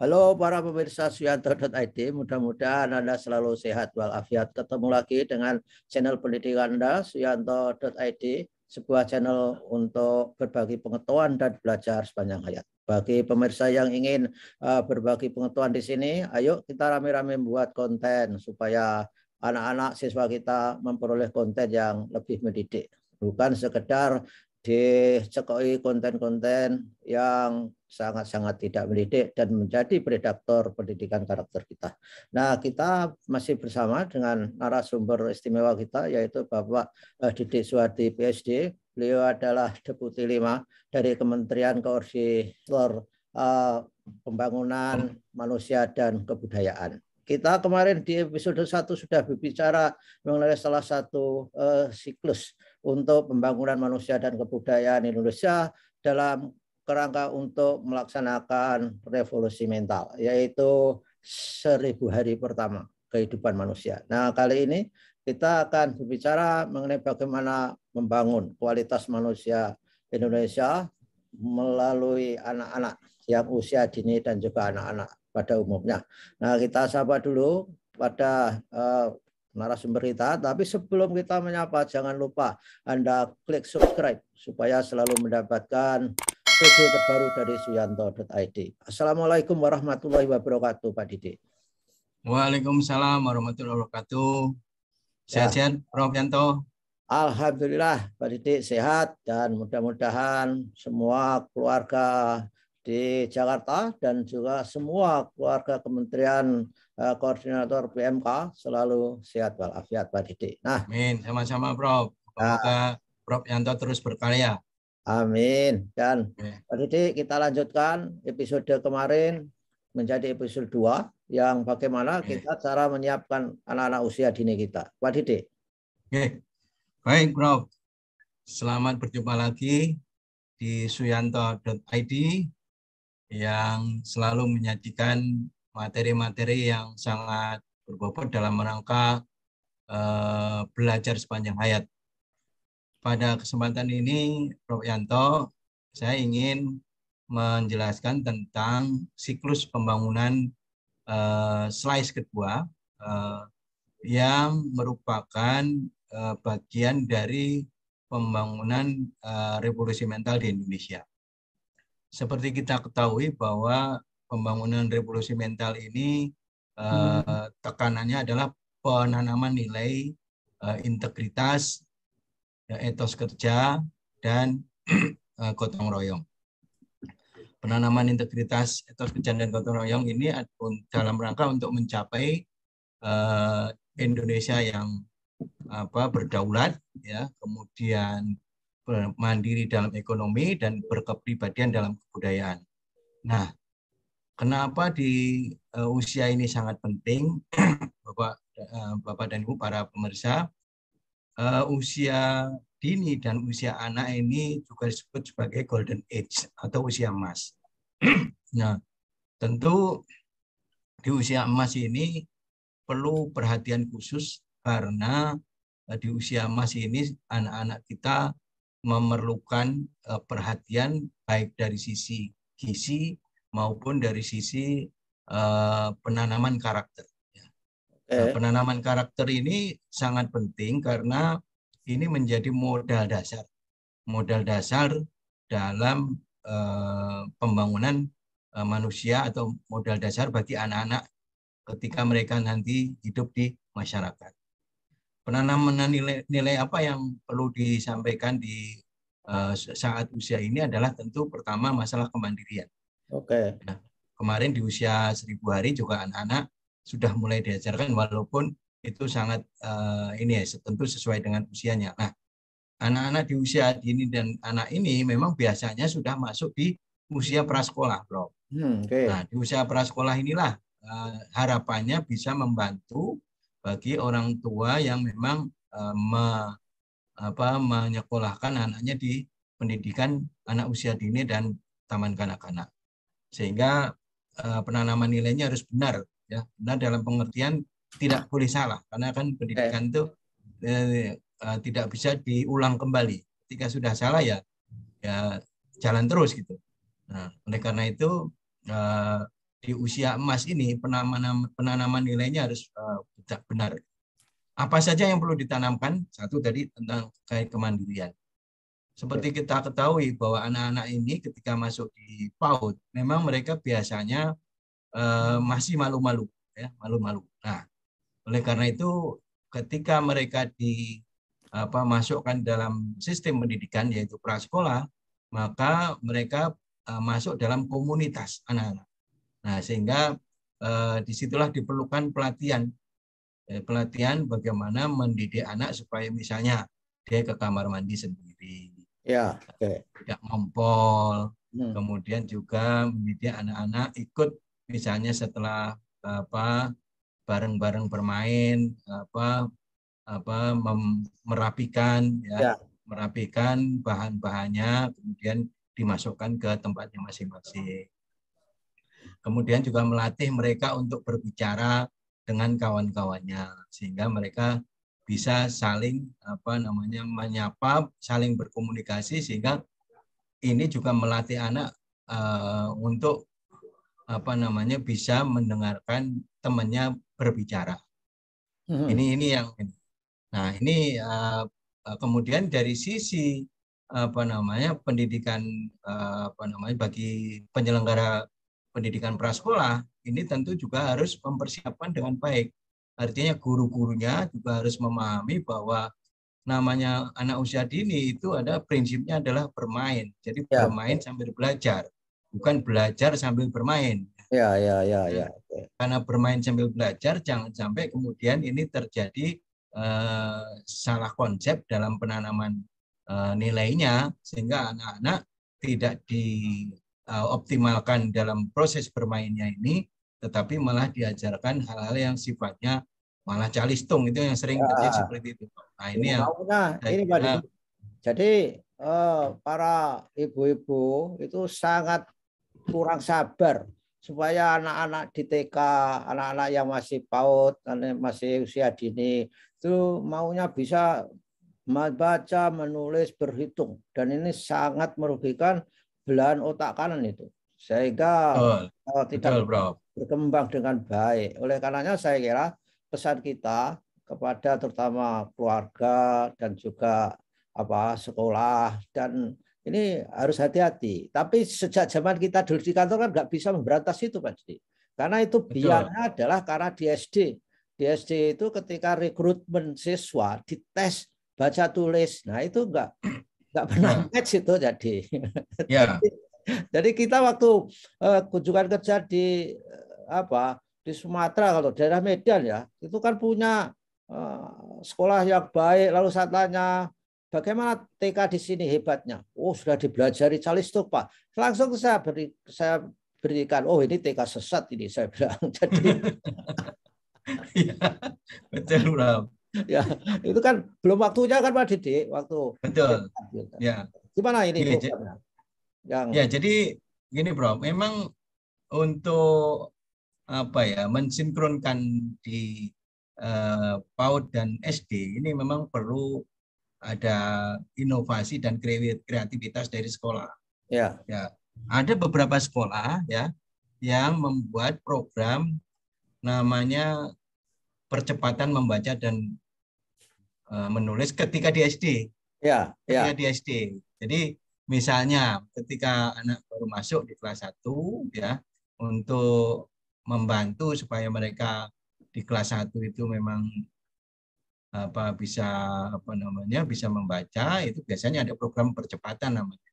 Halo para pemirsa suyanto.id, mudah-mudahan Anda selalu sehat walafiat. Ketemu lagi dengan channel pendidikan Anda, suyanto.id, sebuah channel untuk berbagi pengetahuan dan belajar sepanjang hayat. Bagi pemirsa yang ingin eh, berbagi pengetahuan di sini, ayo kita rame-rame membuat konten supaya anak-anak siswa kita memperoleh konten yang lebih mendidik. Bukan sekedar dicekoi konten-konten yang sangat-sangat tidak mendidik dan menjadi predator pendidikan karakter kita. Nah, kita masih bersama dengan narasumber istimewa kita yaitu Bapak eh, Didik Suwardi PSD. Beliau adalah Deputi 5 dari Kementerian Koordinator eh, Pembangunan Manusia dan Kebudayaan. Kita kemarin di episode 1 sudah berbicara mengenai salah satu eh, siklus untuk pembangunan manusia dan kebudayaan Indonesia dalam kerangka untuk melaksanakan revolusi mental, yaitu seribu hari pertama kehidupan manusia. Nah, kali ini kita akan berbicara mengenai bagaimana membangun kualitas manusia Indonesia melalui anak-anak yang usia dini dan juga anak-anak pada umumnya. Nah, kita sapa dulu pada uh, narasumber kita. Tapi sebelum kita menyapa, jangan lupa Anda klik subscribe supaya selalu mendapatkan PD terbaru dari suyanto.id. Assalamualaikum warahmatullahi wabarakatuh Pak Didi. Waalaikumsalam warahmatullahi wabarakatuh. Ya. Sehat-sehat ya. Prof. Yanto. Alhamdulillah Pak Didi sehat dan mudah-mudahan semua keluarga di Jakarta dan juga semua keluarga Kementerian eh, Koordinator PMK selalu sehat walafiat Pak Didi. Nah, Amin. Sama-sama Prof. Ya. Semoga ya. Prof. Yanto terus berkarya. Amin. Dan Pak kita lanjutkan episode kemarin menjadi episode 2 yang bagaimana kita cara menyiapkan anak-anak usia dini kita. Pak Didi. Oke. Baik, Bro, Selamat berjumpa lagi di suyanto.id yang selalu menyajikan materi-materi yang sangat berbobot dalam rangka uh, belajar sepanjang hayat pada kesempatan ini, Prof. Yanto, saya ingin menjelaskan tentang siklus pembangunan uh, slice kedua uh, yang merupakan uh, bagian dari pembangunan uh, revolusi mental di Indonesia. Seperti kita ketahui bahwa pembangunan revolusi mental ini uh, tekanannya adalah penanaman nilai uh, integritas Ya, etos kerja dan eh, gotong royong. Penanaman integritas etos kerja dan gotong royong ini dalam rangka untuk mencapai eh, Indonesia yang apa berdaulat ya, kemudian mandiri dalam ekonomi dan berkepribadian dalam kebudayaan. Nah, kenapa di eh, usia ini sangat penting Bapak Bapak dan Ibu para pemirsa uh, usia dini dan usia anak ini juga disebut sebagai golden age atau usia emas. nah, tentu di usia emas ini perlu perhatian khusus karena eh, di usia emas ini anak-anak kita memerlukan eh, perhatian baik dari sisi gizi maupun dari sisi penanaman karakter. Nah, eh. penanaman karakter ini sangat penting karena ini menjadi modal dasar, modal dasar dalam uh, pembangunan uh, manusia atau modal dasar bagi anak-anak ketika mereka nanti hidup di masyarakat. Penanaman nilai-nilai apa yang perlu disampaikan di uh, saat usia ini adalah tentu pertama masalah kemandirian. Oke. Okay. Nah, kemarin di usia seribu hari juga anak-anak sudah mulai diajarkan walaupun itu sangat uh, ini ya tentu sesuai dengan usianya. Nah, anak-anak di usia dini dan anak ini memang biasanya sudah masuk di usia prasekolah, Bro. Hmm, okay. Nah, di usia prasekolah inilah uh, harapannya bisa membantu bagi orang tua yang memang uh, me, apa, menyekolahkan anaknya di pendidikan anak usia dini dan taman kanak-kanak. Sehingga uh, penanaman nilainya harus benar ya benar dalam pengertian tidak boleh salah karena kan pendidikan eh. itu eh, eh, tidak bisa diulang kembali ketika sudah salah ya ya jalan terus gitu nah oleh karena itu eh, di usia emas ini penanaman penanaman nilainya harus eh, benar apa saja yang perlu ditanamkan satu tadi tentang kait kemandirian seperti ya. kita ketahui bahwa anak-anak ini ketika masuk di PAUD memang mereka biasanya Eh, masih malu-malu ya malu-malu nah oleh karena itu ketika mereka di apa masukkan dalam sistem pendidikan yaitu prasekolah maka mereka eh, masuk dalam komunitas anak-anak nah sehingga eh, disitulah diperlukan pelatihan eh, pelatihan bagaimana mendidik anak supaya misalnya dia ke kamar mandi sendiri ya okay. tidak ngompol hmm. kemudian juga mendidik anak-anak ikut misalnya setelah apa bareng-bareng bermain apa apa mem, merapikan ya, ya merapikan bahan-bahannya kemudian dimasukkan ke tempatnya masing-masing. Kemudian juga melatih mereka untuk berbicara dengan kawan-kawannya sehingga mereka bisa saling apa namanya menyapa, saling berkomunikasi sehingga ini juga melatih anak uh, untuk apa namanya bisa mendengarkan temannya berbicara. Hmm. Ini ini yang ini. Nah, ini uh, kemudian dari sisi apa namanya pendidikan uh, apa namanya bagi penyelenggara pendidikan prasekolah ini tentu juga harus mempersiapkan dengan baik. Artinya guru-gurunya juga harus memahami bahwa namanya anak usia dini itu ada prinsipnya adalah bermain. Jadi ya. bermain sambil belajar bukan belajar sambil bermain. Ya, ya, ya, nah, ya. Karena bermain sambil belajar, jangan sampai kemudian ini terjadi uh, salah konsep dalam penanaman uh, nilainya, sehingga anak-anak tidak dioptimalkan eh, uh, dalam proses bermainnya ini, tetapi malah diajarkan hal-hal yang sifatnya malah calistung itu yang sering ya. terjadi ya. seperti itu. Nah ini ya. Nah, ini Pak. Jadi Uh, para ibu-ibu itu sangat kurang sabar supaya anak-anak di TK, anak-anak yang masih PAUD, masih usia dini itu maunya bisa membaca, menulis, berhitung dan ini sangat merugikan belahan otak kanan itu sehingga betul, eh, tidak betul, berkembang dengan baik. Oleh karenanya saya kira pesan kita kepada terutama keluarga dan juga apa sekolah dan ini harus hati-hati. Tapi sejak zaman kita dulu di kantor kan nggak bisa memberantas itu pasti. Karena itu biarnya adalah karena di SD. Di SD itu ketika rekrutmen siswa dites baca tulis, nah itu nggak nggak pernah hmm. match itu jadi. Ya. jadi, kita waktu eh, kunjungan kerja di eh, apa di Sumatera kalau daerah Medan ya itu kan punya eh, sekolah yang baik lalu saya tanya Bagaimana TK di sini hebatnya? Oh, sudah dipelajari Charles Langsung saya beri saya berikan, oh ini TK sesat ini saya bilang. Jadi iya, betul, Ram. Ya, itu kan belum waktunya kan Pak Didi, waktu. Betul. Gitu kan. Ya. Gimana ini? Ya, yang... Ya, jadi gini, Bro. Memang untuk apa ya mensinkronkan di uh, PAUD dan SD ini memang perlu ada inovasi dan kreativitas dari sekolah. Ya. ya. Ada beberapa sekolah ya yang membuat program namanya percepatan membaca dan uh, menulis ketika di SD. Ya, ketika ya. di SD. Jadi misalnya ketika anak baru masuk di kelas 1 ya untuk membantu supaya mereka di kelas 1 itu memang apa bisa apa namanya bisa membaca itu biasanya ada program percepatan namanya.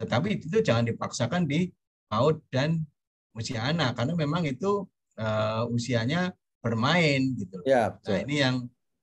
Tetapi itu jangan dipaksakan di PAUD dan usia anak karena memang itu uh, usianya bermain gitu. Ya, nah, betul. Nah, ini yang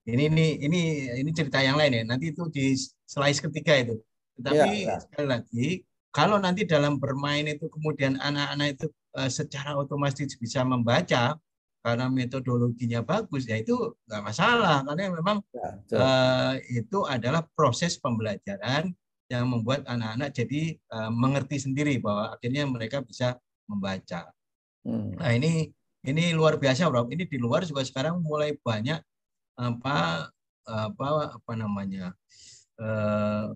ini ini ini ini cerita yang lain ya. Nanti itu di slice ketiga itu. Tetapi ya, ya. sekali lagi kalau nanti dalam bermain itu kemudian anak-anak itu uh, secara otomatis bisa membaca, karena metodologinya bagus ya itu nggak masalah karena memang ya, uh, itu adalah proses pembelajaran yang membuat anak-anak jadi uh, mengerti sendiri bahwa akhirnya mereka bisa membaca. Hmm. Nah ini ini luar biasa Bro. Ini di luar juga sekarang mulai banyak apa apa apa namanya uh,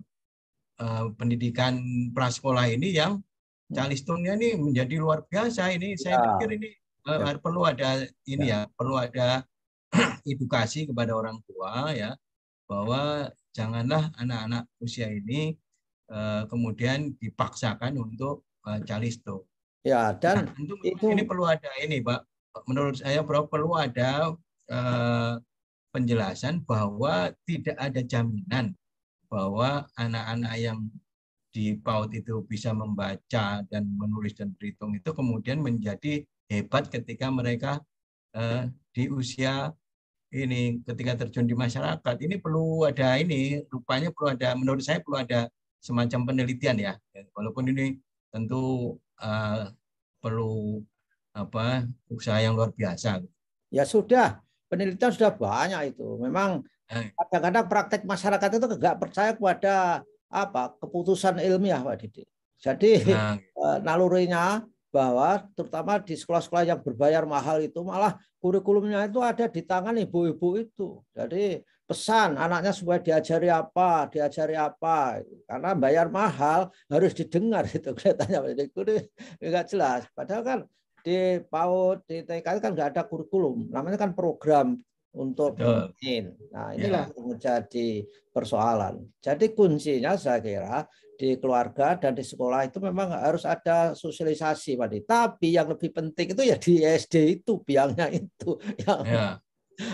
uh, pendidikan prasekolah ini yang hmm. calistungnya ini menjadi luar biasa ini. Ya. Saya pikir ini Eh, ya. perlu ada ini ya, ya perlu ada edukasi kepada orang tua ya bahwa janganlah anak-anak usia ini uh, kemudian dipaksakan untuk uh, eh, calisto. Ya dan nah, itu, itu ini perlu ada ini pak menurut saya bro perlu ada uh, penjelasan bahwa tidak ada jaminan bahwa anak-anak yang di PAUD itu bisa membaca dan menulis dan berhitung itu kemudian menjadi hebat ketika mereka eh, di usia ini ketika terjun di masyarakat ini perlu ada ini rupanya perlu ada menurut saya perlu ada semacam penelitian ya walaupun ini tentu eh, perlu apa usaha yang luar biasa ya sudah penelitian sudah banyak itu memang eh. kadang-kadang praktek masyarakat itu nggak percaya kepada apa keputusan ilmiah pak Didi jadi nah. Eh, nalurinya bahwa terutama di sekolah-sekolah yang berbayar mahal itu malah kurikulumnya itu ada di tangan ibu-ibu itu. Jadi pesan anaknya supaya diajari apa, diajari apa. Karena bayar mahal harus didengar gitu itu kelihatannya jadi enggak nggak jelas. Padahal kan di PAUD, di TK kan nggak ada kurikulum. Namanya kan program untuk pendidikan. Nah iya. inilah yang menjadi persoalan. Jadi kuncinya saya kira di keluarga dan di sekolah itu memang harus ada sosialisasi Pak Tapi yang lebih penting itu ya di SD itu biangnya itu. Ya.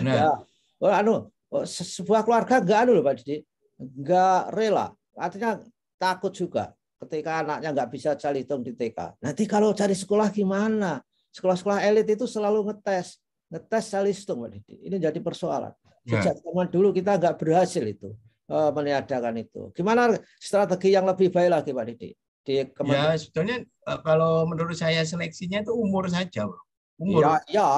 Nah. ya. ya. Oh, anu, oh, sebuah keluarga enggak anu loh Pak Didi. Enggak rela. Artinya takut juga ketika anaknya enggak bisa cari hitung di TK. Nanti kalau cari sekolah gimana? Sekolah-sekolah elit itu selalu ngetes, ngetes cari hitung Pak Didi. Ini jadi persoalan. Ya. Sejak zaman dulu kita enggak berhasil itu. Eh, meniadakan itu. Gimana strategi yang lebih baik lagi Pak Didi? Di ya sebetulnya eh, kalau menurut saya seleksinya itu umur saja, Bro. umur. Ya, ya.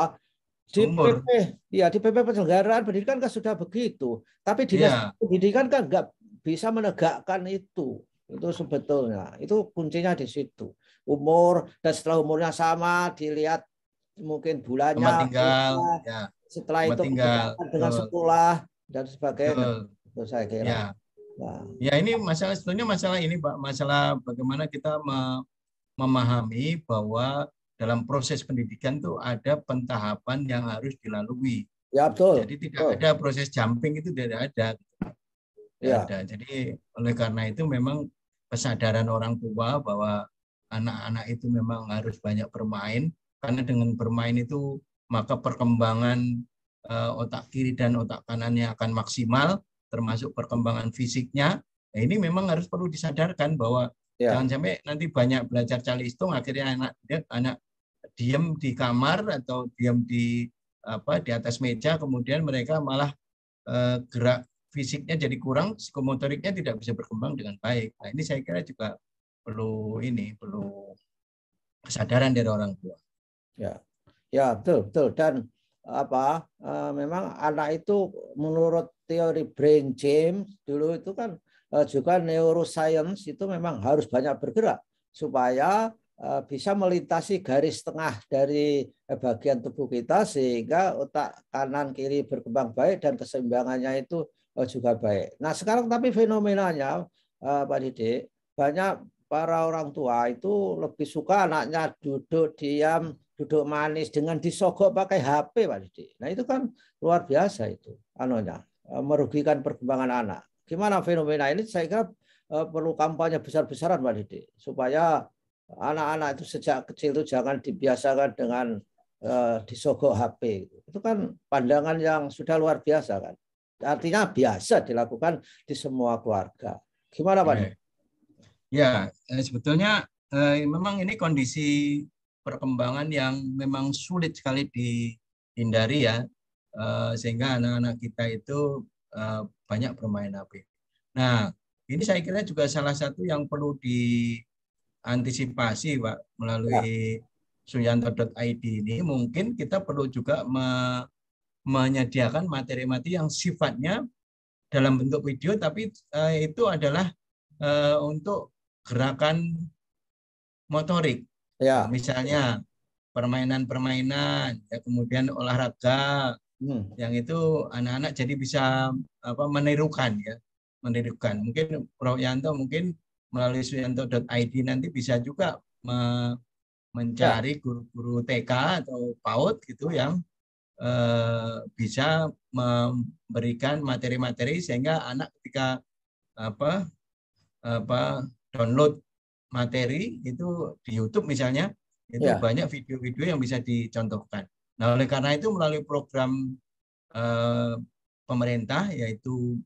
Di umur. PP, ya di PP penyelenggaraan pendidikan kan sudah begitu. Tapi di ya. pendidikan kan nggak bisa menegakkan itu itu sebetulnya itu kuncinya di situ umur dan setelah umurnya sama dilihat mungkin bulannya tinggal, setelah, ya. setelah Tempat itu tinggal. dengan sekolah dan sebagainya Betul itu saya kira. Ya. Nah. Ya ini masalah sebetulnya masalah ini Pak, masalah bagaimana kita memahami bahwa dalam proses pendidikan tuh ada pentahapan yang harus dilalui. Ya betul. Jadi tidak betul. ada proses jumping itu tidak ada. ya. ada. Jadi oleh karena itu memang kesadaran orang tua bahwa anak-anak itu memang harus banyak bermain karena dengan bermain itu maka perkembangan eh, otak kiri dan otak kanannya akan maksimal termasuk perkembangan fisiknya. Nah, ini memang harus perlu disadarkan bahwa ya. jangan sampai nanti banyak belajar calistung akhirnya anak dia anak diem di kamar atau diem di apa di atas meja kemudian mereka malah eh, gerak fisiknya jadi kurang, psikomotoriknya tidak bisa berkembang dengan baik. Nah, ini saya kira juga perlu ini, perlu kesadaran dari orang tua. Ya. Ya, betul, betul. Dan apa? E, memang anak itu menurut teori brain James dulu itu kan eh, juga neuroscience itu memang harus banyak bergerak supaya eh, bisa melintasi garis tengah dari eh, bagian tubuh kita sehingga otak kanan kiri berkembang baik dan keseimbangannya itu juga baik. Nah sekarang tapi fenomenanya Pak Didik banyak para orang tua itu lebih suka anaknya duduk diam duduk manis dengan disogok pakai HP Pak Didik. Nah itu kan luar biasa itu anunya Eh, merugikan perkembangan anak. Gimana fenomena ini? Saya kira eh, perlu kampanye besar-besaran pak Didi supaya anak-anak itu sejak kecil itu jangan dibiasakan dengan eh, disogok HP. Itu kan pandangan yang sudah luar biasa kan. Artinya biasa dilakukan di semua keluarga. Gimana Pak? Didi? Ya, sebetulnya memang ini kondisi perkembangan yang memang sulit sekali dihindari ya Eh, sehingga anak-anak kita itu eh, banyak bermain HP. Nah, ini saya kira juga salah satu yang perlu diantisipasi, Pak, melalui ya. suyanto.id ini. Mungkin kita perlu juga me menyediakan materi-materi yang sifatnya dalam bentuk video, tapi uh, itu adalah uh, untuk gerakan motorik. Ya. Misalnya permainan-permainan, ya, kemudian olahraga, Hmm. Yang itu anak-anak jadi bisa apa menirukan ya, menirukan. Mungkin Prof Yanto mungkin melalui suyanto.id nanti bisa juga me mencari ya. guru-guru TK atau PAUD gitu yang e, bisa memberikan materi-materi sehingga anak ketika apa apa download materi itu di YouTube misalnya itu ya. banyak video-video yang bisa dicontohkan. Nah, oleh karena itu melalui program uh, pemerintah yaitu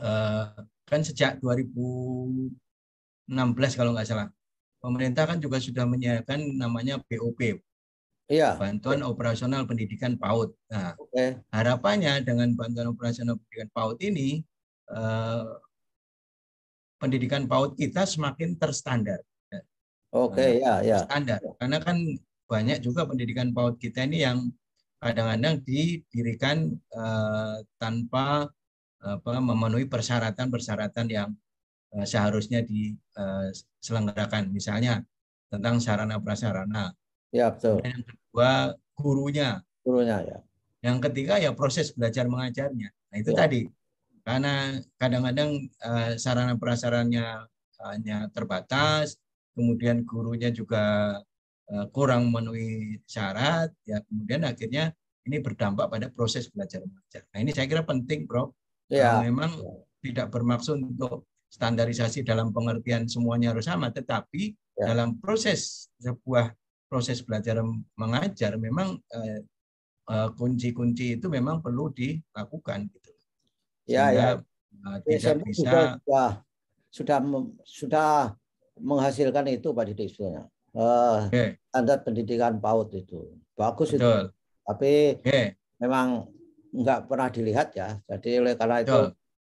uh, kan sejak 2016 kalau nggak salah, pemerintah kan juga sudah menyiapkan namanya BOP. Iya. Bantuan Operasional Pendidikan PAUD. Nah, okay. harapannya dengan bantuan operasional pendidikan PAUD ini uh, pendidikan PAUD kita semakin terstandar. Oke, okay, nah, ya, ya. Standar. Karena kan banyak juga pendidikan PAUD kita ini yang kadang-kadang didirikan uh, tanpa apa, memenuhi persyaratan-persyaratan yang uh, seharusnya diselenggarakan. Eh, Misalnya tentang sarana prasarana. Ya betul. Dan yang kedua gurunya. Gurunya ya. Yang ketiga ya proses belajar mengajarnya. Nah itu ya. tadi karena kadang-kadang uh, sarana prasarannya hanya terbatas, kemudian gurunya juga Eh, kurang memenuhi syarat, ya kemudian akhirnya ini berdampak pada proses belajar mengajar. Nah ini saya kira penting, Bro. Ya. Memang tidak bermaksud untuk standarisasi dalam pengertian semuanya harus sama, tetapi ya. dalam proses sebuah proses belajar mengajar memang eh, eh, kunci-kunci eh, itu memang perlu dilakukan gitu. Ya, ya. Eh, tidak bisa sudah, sudah sudah menghasilkan itu Pak Didi sebenarnya uh, standar pendidikan PAUD itu bagus Betul. itu tapi okay. memang nggak pernah dilihat ya jadi oleh karena itu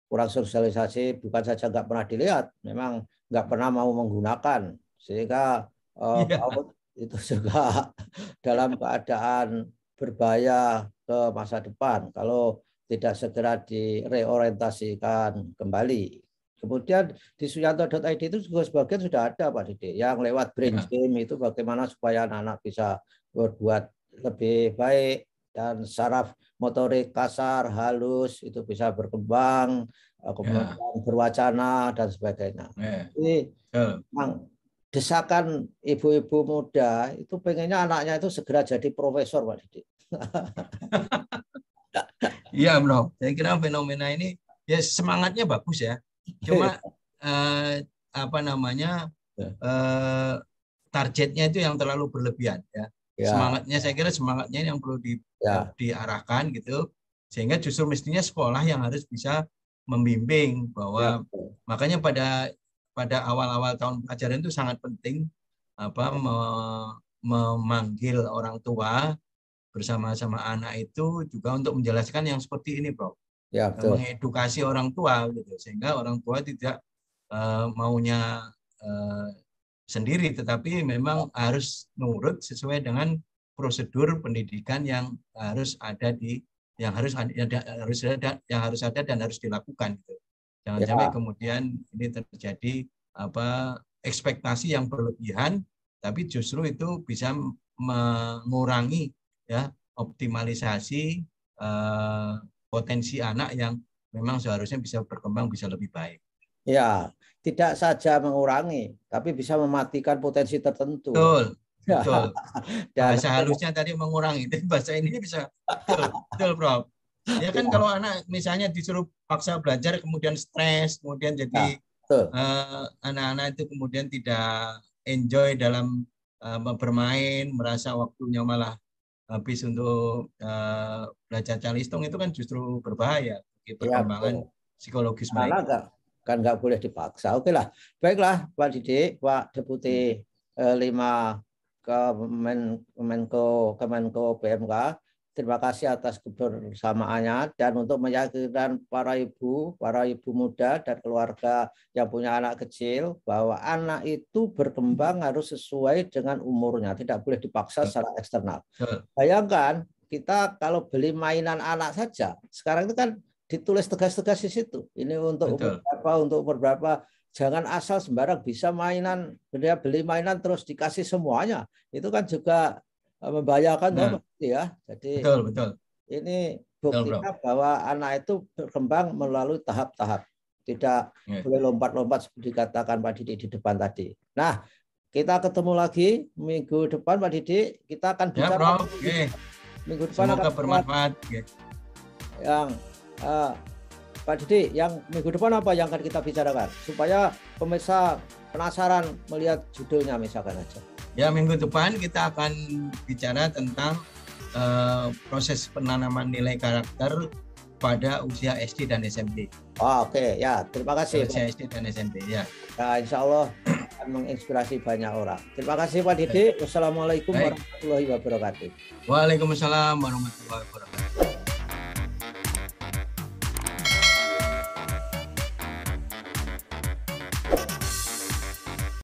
kurang sosialisasi bukan saja nggak pernah dilihat memang nggak pernah mau menggunakan sehingga uh, eh, yeah. PAUD itu juga dalam keadaan berbahaya ke masa depan kalau tidak segera direorientasikan kembali Kemudian di suyanto.id itu juga sebagian sudah ada Pak Didik yang lewat brainstorm ya. itu bagaimana supaya anak-anak bisa berbuat lebih baik dan saraf motorik kasar halus itu bisa berkembang eh, kemudian ya. berwacana dan sebagainya. Ya. Jadi ya. Memang desakan ibu-ibu muda itu pengennya anaknya itu segera jadi profesor Pak Didik Iya Bro, saya kira fenomena ini ya semangatnya bagus ya Cuma iya. eh, apa namanya iya. eh, targetnya itu yang terlalu berlebihan ya. ya. Semangatnya saya kira semangatnya yang perlu di, ya. diarahkan gitu sehingga justru mestinya sekolah yang harus bisa membimbing bahwa ya. makanya pada pada awal-awal tahun pelajaran itu sangat penting apa me, memanggil orang tua bersama-sama anak itu juga untuk menjelaskan yang seperti ini, Bro ya, betul. mengedukasi orang tua gitu sehingga orang tua tidak uh, maunya uh, sendiri tetapi memang ya. harus nurut sesuai dengan prosedur pendidikan yang harus ada di yang harus yang harus ada yang harus ada dan harus dilakukan gitu. Jangan ya. sampai kemudian ini terjadi apa ekspektasi yang berlebihan tapi justru itu bisa mengurangi ya optimalisasi eh, potensi anak yang memang seharusnya bisa berkembang bisa lebih baik. Ya, tidak saja mengurangi, tapi bisa mematikan potensi tertentu. Betul. Ya. Betul. Dan bahasa tadi mengurangi, tapi bahasa ini bisa betul, betul Prof. Ya kan ya. kalau anak misalnya disuruh paksa belajar kemudian stres, kemudian jadi ya, eh, anak-anak uh, itu kemudian tidak enjoy dalam uh, bermain, merasa waktunya malah habis untuk uh, belajar calistung itu kan justru berbahaya bagi ya, perkembangan ya, psikologis mereka. Kan, kan nggak boleh dipaksa. Oke lah, baiklah Pak Didik, Pak Deputi hmm. eh, lima Kemenko Kemenko PMK Terima kasih atas kebersamaannya dan untuk meyakinkan para ibu, para ibu muda dan keluarga yang punya anak kecil bahwa anak itu berkembang harus sesuai dengan umurnya, tidak boleh dipaksa secara eksternal. Bayangkan kita kalau beli mainan anak saja, sekarang itu kan ditulis tegas-tegas di situ. Ini untuk umur berapa, untuk umur berapa, jangan asal sembarang bisa mainan beli mainan terus dikasih semuanya itu kan juga membahayakan nah. Oh, pasti hmm. ya. Jadi betul, betul. ini bukti bahwa anak itu berkembang melalui tahap-tahap. Tidak yeah. boleh lompat-lompat seperti dikatakan Pak Didi di depan tadi. Nah, kita ketemu lagi minggu depan Pak Didik. Kita akan ya, bicara. Ya, bro. Minggu okay. Minggu depan Semoga akan bermanfaat. Okay. Iya. Yang uh, Pak Didi, yang minggu depan apa yang akan kita bicarakan supaya pemirsa penasaran melihat judulnya misalkan aja. Ya minggu depan kita akan bicara tentang uh, proses penanaman nilai karakter pada usia SD dan SMP. Oh, ah, Oke, okay. ya terima kasih. Usia SD dan SMP, ya. ya insya Allah akan menginspirasi banyak orang. Terima kasih Pak Didi. Wassalamualaikum warahmatullahi wabarakatuh. Waalaikumsalam warahmatullahi wabarakatuh.